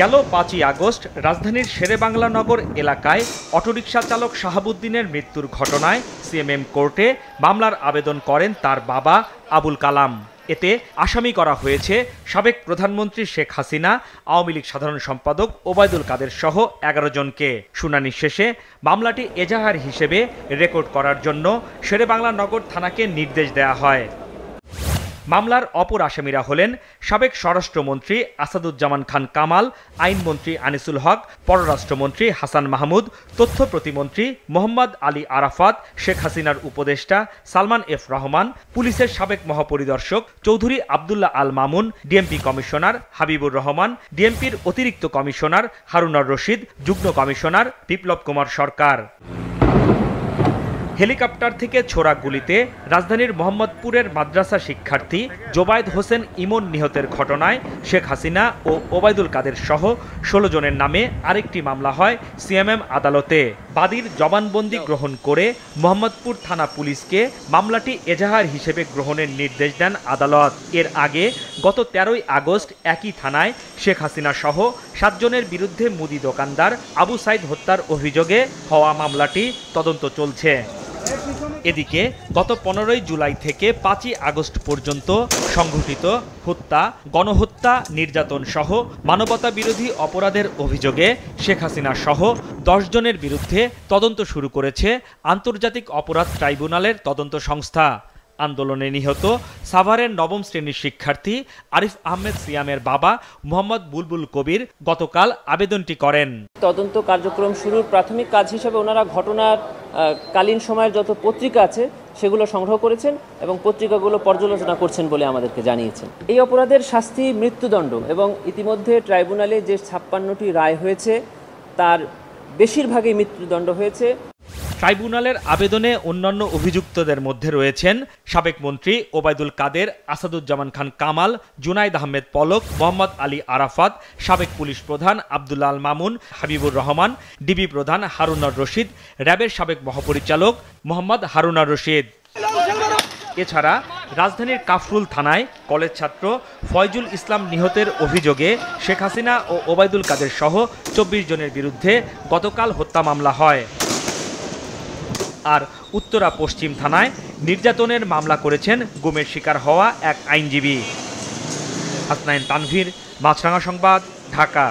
গেল পাঁচই আগস্ট রাজধানীর শেরেবাংলা নগর এলাকায় অটোরিকশা চালক শাহাবুদ্দিনের মৃত্যুর ঘটনায় সিএমএম কোর্টে মামলার আবেদন করেন তার বাবা আবুল কালাম এতে আসামি করা হয়েছে সাবেক প্রধানমন্ত্রী শেখ হাসিনা আওয়ামী লীগ সাধারণ সম্পাদক ওবায়দুল কাদের সহ এগারো জনকে শুনানি শেষে মামলাটি এজাহার হিসেবে রেকর্ড করার জন্য বাংলা নগর থানাকে নির্দেশ দেয়া হয় মামলার অপর আসামিরা হলেন সাবেক স্বরাষ্ট্রমন্ত্রী আসাদুজ্জামান খান কামাল আইনমন্ত্রী আনিসুল হক পররাষ্ট্রমন্ত্রী হাসান মাহমুদ তথ্য প্রতিমন্ত্রী মোহাম্মদ আলী আরাফাত শেখ হাসিনার উপদেষ্টা সালমান এফ রহমান পুলিশের সাবেক মহাপরিদর্শক চৌধুরী আবদুল্লাহ আল মামুন ডিএমপি কমিশনার হাবিবুর রহমান ডিএমপির অতিরিক্ত কমিশনার হারুনার রশিদ যুগ্ম কমিশনার বিপ্লব কুমার সরকার হেলিকপ্টার থেকে ছোড়া গুলিতে রাজধানীর মোহাম্মদপুরের মাদ্রাসা শিক্ষার্থী জোবায়দ হোসেন ইমন নিহতের ঘটনায় শেখ হাসিনা ও ওবায়দুল কাদের সহ ষোলো জনের নামে আরেকটি মামলা হয় সিএমএম আদালতে বাদীর জবানবন্দি গ্রহণ করে মোহাম্মদপুর থানা পুলিশকে মামলাটি এজাহার হিসেবে গ্রহণের নির্দেশ দেন আদালত এর আগে গত তেরোই আগস্ট একই থানায় শেখ হাসিনা সহ সাতজনের বিরুদ্ধে মুদি দোকানদার আবু সাইদ হত্যার অভিযোগে হওয়া মামলাটি তদন্ত চলছে এদিকে গত পনেরোই জুলাই থেকে পাঁচই আগস্ট পর্যন্ত সংঘটিত হত্যা গণহত্যা নির্যাতন সহ মানবতা বিরোধী অপরাধের অভিযোগে শেখ হাসিনা সহ জনের বিরুদ্ধে তদন্ত শুরু করেছে আন্তর্জাতিক অপরাধ ট্রাইব্যুনালের তদন্ত সংস্থা আন্দোলনে নিহত সাভারের নবম শ্রেণীর শিক্ষার্থী আরিফ আহমেদ সিয়ামের বাবা মোহাম্মদ বুলবুল কবির গতকাল আবেদনটি করেন তদন্ত কার্যক্রম শুরুর প্রাথমিক কাজ হিসেবে ওনারা ঘটনার কালীন সময়ের যত পত্রিকা আছে সেগুলো সংগ্রহ করেছেন এবং পত্রিকাগুলো পর্যালোচনা করছেন বলে আমাদেরকে জানিয়েছেন এই অপরাধের শাস্তি মৃত্যুদণ্ড এবং ইতিমধ্যে ট্রাইব্যুনালে যে ছাপ্পান্নটি রায় হয়েছে তার বেশিরভাগই মৃত্যুদণ্ড হয়েছে ট্রাইব্যুনালের আবেদনে অন্যান্য অভিযুক্তদের মধ্যে রয়েছেন সাবেক মন্ত্রী ওবায়দুল কাদের আসাদুজ্জামান খান কামাল জুনাইদ আহমেদ পলক মোহাম্মদ আলী আরাফাত সাবেক পুলিশ প্রধান আবদুল্লাল মামুন হাবিবুর রহমান ডিবি প্রধান হারুনার রশিদ র্যাবের সাবেক মহাপরিচালক মোহাম্মদ হারুনার রশিদ এছাড়া রাজধানীর কাফরুল থানায় কলেজ ছাত্র ফয়জুল ইসলাম নিহতের অভিযোগে শেখ হাসিনা ও ওবায়দুল কাদের সহ চব্বিশ জনের বিরুদ্ধে গতকাল হত্যা মামলা হয় আর উত্তরা পশ্চিম থানায় নির্যাতনের মামলা করেছেন গুমের শিকার হওয়া এক আইনজীবী হাসনাইন তানভীর মাছরাঙা সংবাদ ঢাকা